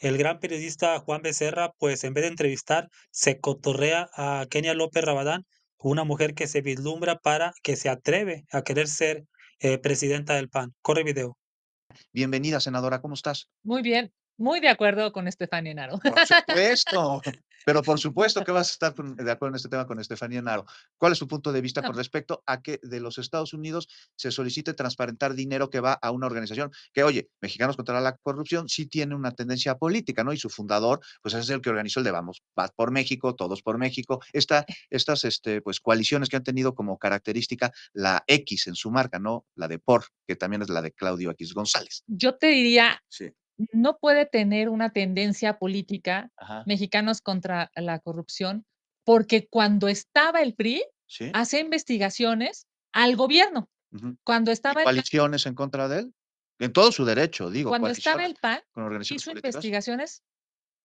el gran periodista Juan Becerra, pues en vez de entrevistar, se cotorrea a Kenia López Rabadán, una mujer que se vislumbra para que se atreve a querer ser eh, presidenta del PAN. Corre video. Bienvenida, senadora, ¿cómo estás? Muy bien, muy de acuerdo con Estefania Naro. Por supuesto. Pero por supuesto que vas a estar de acuerdo en este tema con Estefanía Naro. ¿Cuál es su punto de vista ah. con respecto a que de los Estados Unidos se solicite transparentar dinero que va a una organización que, oye, Mexicanos contra la Corrupción sí tiene una tendencia política, ¿no? Y su fundador, pues es el que organizó el de Vamos, Paz por México, Todos por México, estas este, pues, coaliciones que han tenido como característica la X en su marca, ¿no? La de POR, que también es la de Claudio X González. Yo te diría, sí no puede tener una tendencia política mexicanos contra la corrupción, porque cuando estaba el PRI, hace investigaciones al gobierno. Cuando estaba coaliciones en contra de él, en todo su derecho, digo. Cuando estaba el PAN, hizo investigaciones,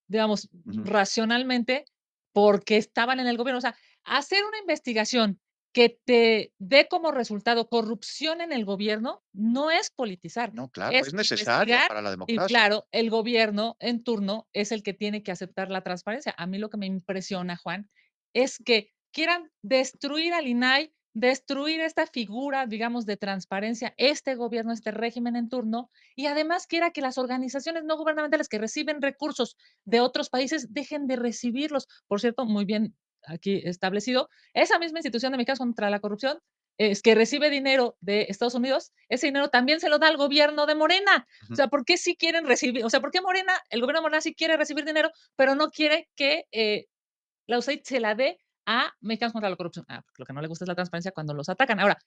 digamos, racionalmente, porque estaban en el gobierno. O sea, hacer una investigación que te dé como resultado corrupción en el gobierno no es politizar. No, claro, es, necesario para la democracia. Y claro, el gobierno en turno es el que tiene que aceptar la transparencia. A mí lo que me impresiona, Juan, es que quieran destruir al INAI, destruir esta figura, digamos, de transparencia, este gobierno, este régimen en turno, y además quiera que las organizaciones no gubernamentales que reciben recursos de otros países dejen de recibirlos. Por cierto, muy bien aquí establecido, esa misma institución de Mexicanos contra la Corrupción es que recibe dinero de Estados Unidos, ese dinero también se lo da al gobierno de Morena. O sea, ¿por qué sí quieren recibir? O sea, ¿por qué Morena, el gobierno de Morena sí quiere recibir dinero, pero no quiere que eh, la USAID se la dé a Mexicanos contra la corrupción? Ah, lo que no le gusta es la transparencia cuando los atacan. Ahora,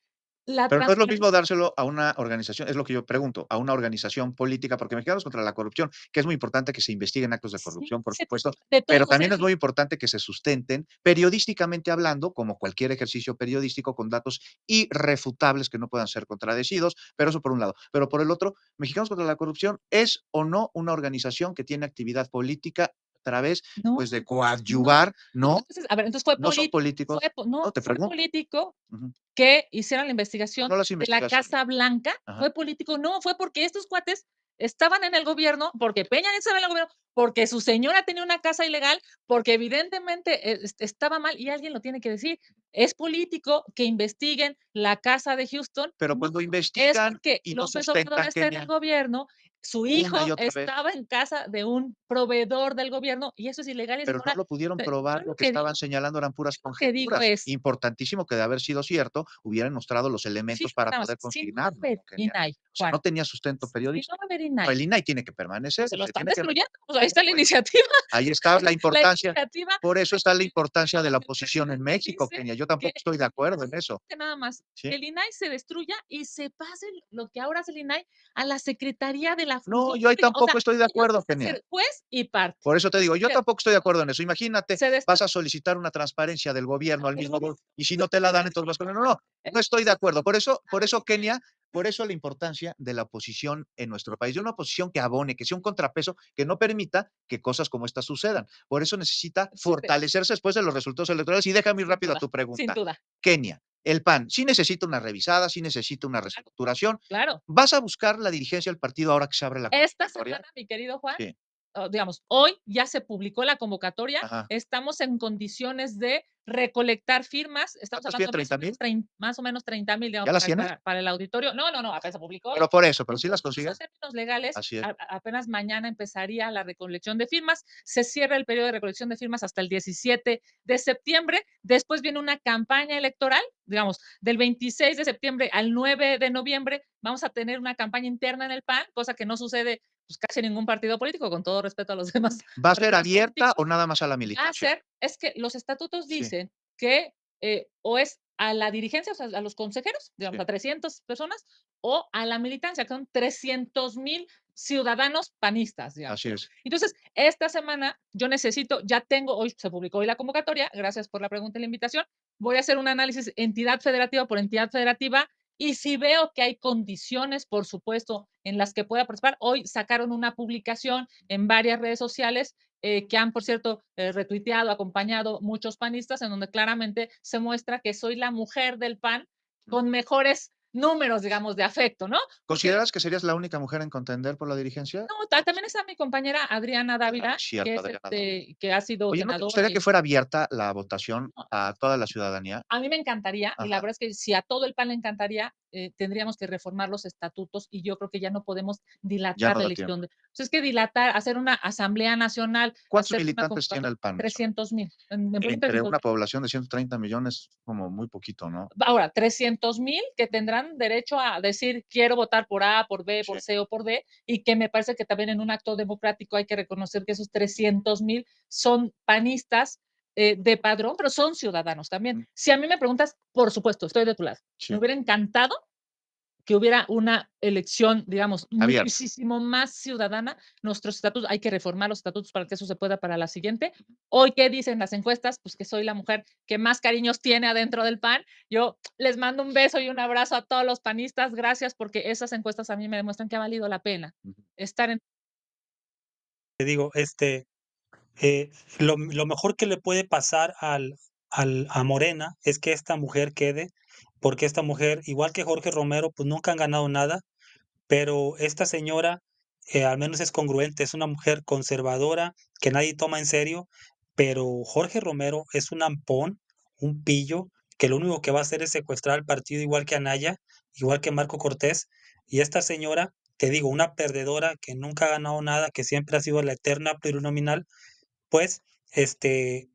pero no es lo mismo dárselo a una organización, es lo que yo pregunto, a una organización política, porque Mexicanos contra la Corrupción, que es muy importante que se investiguen actos de corrupción, por supuesto, pero también es muy importante que se sustenten periodísticamente hablando, como cualquier ejercicio periodístico, con datos irrefutables que no puedan ser contradecidos, pero eso por un lado. Pero por el otro, Mexicanos contra la Corrupción es o no una organización que tiene actividad política través pues de coadyuvar, ¿no? ¿no? Entonces, a ver, entonces fue político, políticos, no, te fue político que hicieron la investigación de la Casa Blanca, fue político, no, fue porque estos cuates estaban en el gobierno, porque Peña estaba en el gobierno, porque su señora tenía una casa ilegal, porque evidentemente eh, estaba mal y alguien lo tiene que decir. Es político que investiguen la casa de Houston. Pero cuando investigan es que no en el gobierno su hijo estaba en casa de un proveedor del gobierno y eso es ilegal. Pero no lo pudieron probar, lo que, estaban señalando eran puras conjeturas. Importantísimo que de haber sido cierto hubieran mostrado los elementos para poder consignar. No, no tenía sustento periodístico. el, INAI. tiene que permanecer. Se lo están destruyendo, pues, ahí está la iniciativa. Ahí está la importancia. Por eso está la importancia de la oposición en México, Kenia. Yo tampoco estoy de acuerdo en eso. Nada más, el INAI se destruya y se pase lo que ahora es el INAI a la Secretaría de no, yo ahí tampoco estoy de acuerdo, Kenia. y parte. Por eso te digo, yo tampoco estoy de acuerdo en eso. Imagínate, vas a solicitar una transparencia del gobierno al mismo y si no te la dan, entonces vas con no, no, no estoy de acuerdo. Por eso, por eso Kenia por eso la importancia de la oposición en nuestro país, de una oposición que abone, que sea un contrapeso, que no permita que cosas como estas sucedan. Por eso necesita fortalecerse después de los resultados electorales. Y déjame ir rápido a tu pregunta. Sin duda. Kenia, el PAN sí necesita una revisada, sí necesita una reestructuración. Claro. ¿Vas a buscar la dirigencia del partido ahora que se abre la Esta semana, mi querido Juan, digamos, hoy ya se publicó la convocatoria, estamos en condiciones de recolectar firmas, estamos hablando de más, o menos 30 mil para, el auditorio. No, no, no, apenas se publicó. Pero por eso, pero sí las consigues. En términos legales, apenas mañana empezaría la recolección de firmas, se cierra el periodo de recolección de firmas hasta el 17 de septiembre, después viene una campaña electoral, digamos, del 26 de septiembre al 9 de noviembre, vamos a tener una campaña interna en el PAN, cosa que no sucede pues, casi ningún partido político, con todo respeto a los demás. ¿Va a ser abierta o nada más a la militancia? A ser, es que los estatutos dicen que eh, o es a la dirigencia, o sea, a los consejeros, digamos, a 300 personas, o a la militancia, que son 300 mil ciudadanos panistas. Así es. Entonces, esta semana yo necesito, ya tengo, hoy se publicó hoy la convocatoria, gracias por la pregunta y la invitación, voy a hacer un análisis entidad federativa por entidad federativa y si veo que hay condiciones, por supuesto, en las que pueda participar, hoy sacaron una publicación en varias redes sociales eh, que han, por cierto, eh, retuiteado, acompañado muchos panistas, en donde claramente se muestra que soy la mujer del PAN mm. con mejores números, digamos, de afecto, ¿no? ¿Consideras que serías la única mujer en contender por la dirigencia? No, también está mi compañera Adriana ah, Dávila, este, que, ha sido Oye, ¿no te gustaría que fuera abierta la votación a toda la ciudadanía? A mí me encantaría, y la verdad es que si a todo el PAN le encantaría, eh, tendríamos que reformar los estatutos y yo creo que ya no podemos dilatar la elección. De... Pues, es que dilatar, hacer una asamblea nacional. ¿Cuántos militantes tiene el PAN? 300 mil. Entre una población de 130 millones, como muy poquito, ¿no? Ahora, 300 mil que tendrán derecho a decir quiero votar por A, por B, por C o por D, y que me parece que también en un acto democrático hay que reconocer que esos 300 mil son panistas eh, de padrón, pero son ciudadanos también. Mm. Si a mí me preguntas, por supuesto, estoy de tu lado. Me hubiera encantado que hubiera una elección, digamos, muchísimo más ciudadana. Nuestros estatutos, hay que reformar los estatutos para que eso se pueda para la siguiente. Hoy, ¿qué dicen las encuestas? Pues que soy la mujer que más cariños tiene adentro del PAN. Yo les mando un beso y un abrazo a todos los panistas. Gracias porque esas encuestas a mí me demuestran que ha valido la pena estar en... Te digo, este, eh, lo, mejor que le puede pasar al, a Morena es que esta mujer quede porque esta mujer, igual que Jorge Romero, pues nunca han ganado nada, pero esta señora eh, al menos es congruente, es una mujer conservadora que nadie toma en serio, pero Jorge Romero es un ampón, un pillo, que lo único que va a hacer es secuestrar al partido igual que Anaya, igual que Marco Cortés, y esta señora, te digo, una perdedora que nunca ha ganado nada, que siempre ha sido la eterna plurinominal, pues este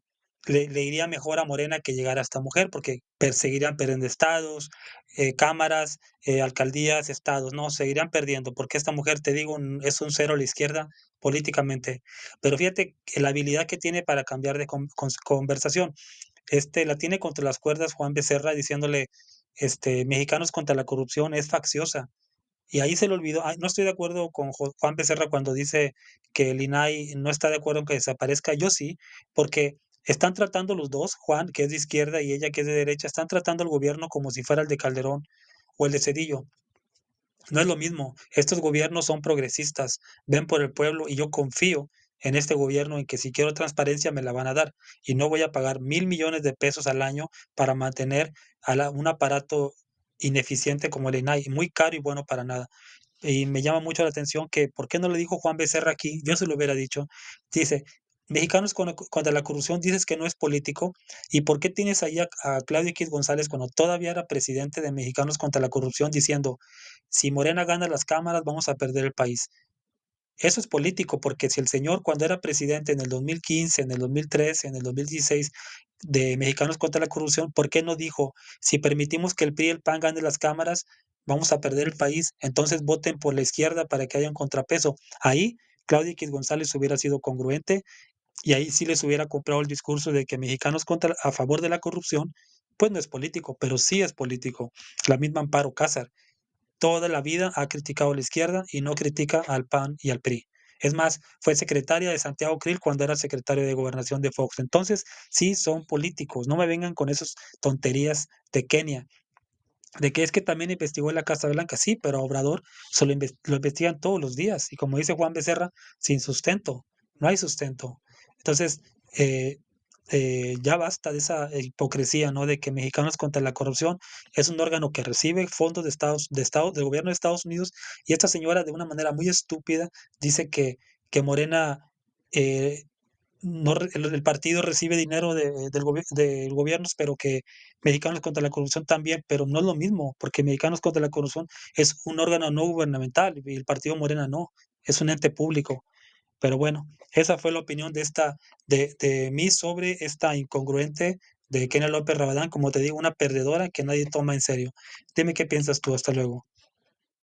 le, iría mejor a Morena que llegara a esta mujer, porque perseguirían perdiendo estados, eh, cámaras, eh, alcaldías, estados, no, seguirían perdiendo, porque esta mujer, te digo, es un cero a la izquierda políticamente. Pero fíjate la habilidad que tiene para cambiar de conversación, este, la tiene contra las cuerdas Juan Becerra diciéndole, este, mexicanos contra la corrupción es facciosa. Y ahí se le olvidó, no estoy de acuerdo con Juan Becerra cuando dice que el INAI no está de acuerdo en que desaparezca, yo sí, porque están tratando los dos, Juan, que es de izquierda, y ella, que es de derecha, están tratando al gobierno como si fuera el de Calderón o el de Cedillo. No es lo mismo. Estos gobiernos son progresistas, ven por el pueblo y yo confío en este gobierno en que si quiero transparencia me la van a dar y no voy a pagar mil millones de pesos al año para mantener a un aparato ineficiente como el INAI, muy caro y bueno para nada. Y me llama mucho la atención que, ¿por qué no le dijo Juan Becerra aquí? Yo se lo hubiera dicho. Dice, Mexicanos contra la corrupción dices que no es político. ¿Y por qué tienes ahí a, Claudio X González cuando todavía era presidente de Mexicanos contra la corrupción diciendo, si Morena gana las cámaras vamos a perder el país? Eso es político, porque si el señor cuando era presidente en el 2015, en el 2013, en el 2016 de Mexicanos contra la corrupción, ¿por qué no dijo, si permitimos que el PRI y el PAN gane las cámaras, vamos a perder el país, entonces voten por la izquierda para que haya un contrapeso? Ahí Claudia X González hubiera sido congruente y ahí sí les hubiera comprado el discurso de que mexicanos contra, a favor de la corrupción, pues no es político, pero sí es político. La misma Amparo Cázar, toda la vida ha criticado a la izquierda y no critica al PAN y al PRI. Es más, fue secretaria de Santiago Krill cuando era secretario de gobernación de Fox. Entonces, sí son políticos. No me vengan con esas tonterías de Kenia, de que es que también investigó en la Casa Blanca, sí, pero a Obrador se lo, lo, investigan todos los días. Y como dice Juan Becerra, sin sustento, no hay sustento. Entonces, eh, eh, ya basta de esa hipocresía, ¿no? De que Mexicanos contra la Corrupción es un órgano que recibe fondos de Estados, de Estado, del gobierno de Estados Unidos y esta señora de una manera muy estúpida dice que, que Morena, eh, no, el, partido recibe dinero de, del, gobierno, pero que Mexicanos contra la Corrupción también, pero no es lo mismo, porque Mexicanos contra la Corrupción es un órgano no gubernamental y el partido Morena no, es un ente público. Pero bueno, esa fue la opinión de, esta, de, de mí sobre esta incongruente de Kenia López Rabadán, como te digo, una perdedora que nadie toma en serio. Dime qué piensas tú, hasta luego.